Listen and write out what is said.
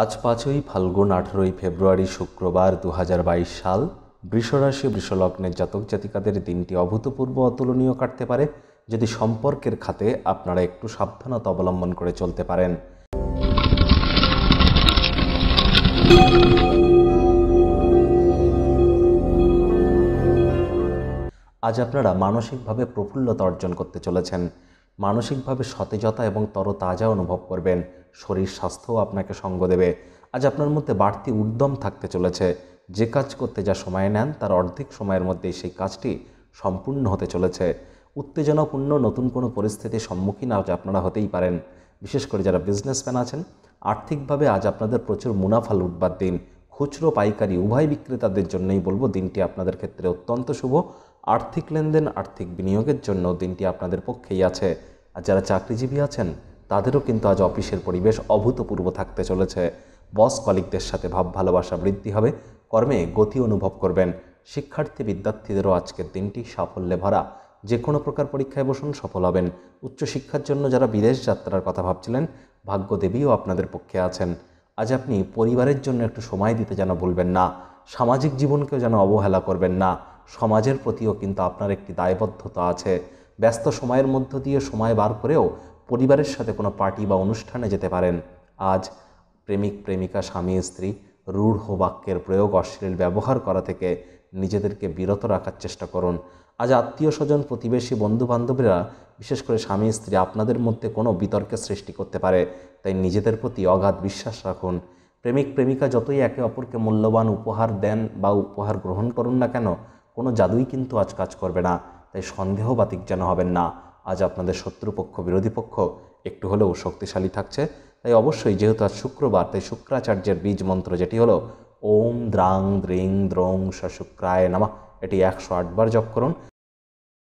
আজ পাঁচই ফাল্গুন আঠেরোই ফেব্রুয়ারি শুক্রবার দু সাল বৃষরাশি বৃষলগ্নের জাতক জাতিকাদের দিনটি অভূতপূর্ব অতুলনীয় কাটতে পারে যদি সম্পর্কের খাতে আপনারা একটু সাবধানতা অবলম্বন করে চলতে পারেন আজ আপনারা মানসিকভাবে প্রফুল্লতা অর্জন করতে চলেছেন মানসিকভাবে সতেজতা এবং তরতাজা অনুভব করবেন শরীর স্বাস্থ্যও আপনাকে সঙ্গ দেবে আজ আপনার মধ্যে বাড়তি উদ্যম থাকতে চলেছে যে কাজ করতে যা সময় নেন তার অর্ধেক সময়ের মধ্যেই সেই কাজটি সম্পূর্ণ হতে চলেছে উত্তেজনাপূর্ণ নতুন কোনো পরিস্থিতির সম্মুখীন আজ আপনারা হতেই পারেন বিশেষ করে যারা বিজনেসম্যান আছেন আর্থিকভাবে আজ আপনাদের প্রচুর মুনাফা লুটবার দিন খুচরো পাইকারি উভয় বিক্রেতাদের জন্যই বলবো দিনটি আপনাদের ক্ষেত্রে অত্যন্ত শুভ আর্থিক লেনদেন আর্থিক বিনিয়োগের জন্য দিনটি আপনাদের পক্ষেই আছে আর যারা চাকরিজীবী আছেন তাদেরও কিন্তু আজ অফিসের পরিবেশ অভূতপূর্ব থাকতে চলেছে বস কলিকদের সাথে ভাব ভালোবাসা বৃদ্ধি হবে কর্মে গতি অনুভব করবেন শিক্ষার্থী বিদ্যার্থীদেরও আজকের দিনটি সাফল্যে ভরা যে কোনো প্রকার পরীক্ষায় বসুন সফল হবেন উচ্চশিক্ষার জন্য যারা বিদেশ যাত্রার কথা ভাবছিলেন ভাগ্যদেবীও আপনাদের পক্ষে আছেন আজ আপনি পরিবারের জন্য একটু সময় দিতে যেন ভুলবেন না সামাজিক জীবনকেও যেন অবহেলা করবেন না সমাজের প্রতিও কিন্তু আপনার একটি দায়বদ্ধতা আছে ব্যস্ত সময়ের মধ্য দিয়ে সময় বার করেও পরিবারের সাথে কোনো পার্টি বা অনুষ্ঠানে যেতে পারেন আজ প্রেমিক প্রেমিকা স্বামী স্ত্রী রূঢ় বাক্যের প্রয়োগ অশ্লীল ব্যবহার করা থেকে নিজেদেরকে বিরত রাখার চেষ্টা করুন আজ আত্মীয় স্বজন প্রতিবেশী বন্ধুবান্ধবীরা বিশেষ করে স্বামী স্ত্রী আপনাদের মধ্যে কোনো বিতর্কের সৃষ্টি করতে পারে তাই নিজেদের প্রতি অগাধ বিশ্বাস রাখুন প্রেমিক প্রেমিকা যতই একে অপরকে মূল্যবান উপহার দেন বা উপহার গ্রহণ করুন না কেন কোনো জাদুই কিন্তু আজ কাজ করবে না তাই সন্দেহবাতিক যেন হবেন না আজ আপনাদের শত্রুপক্ষ বিরোধী পক্ষ একটু হলেও শক্তিশালী থাকছে তাই অবশ্যই যেহেতু আজ শুক্রবার তাই শুক্রাচার্যের বীজ মন্ত্র যেটি হলো ওম দ্রাং দ্রিং দ্রং শ শুক্রায় নামা এটি একশো আটবার জপ করুন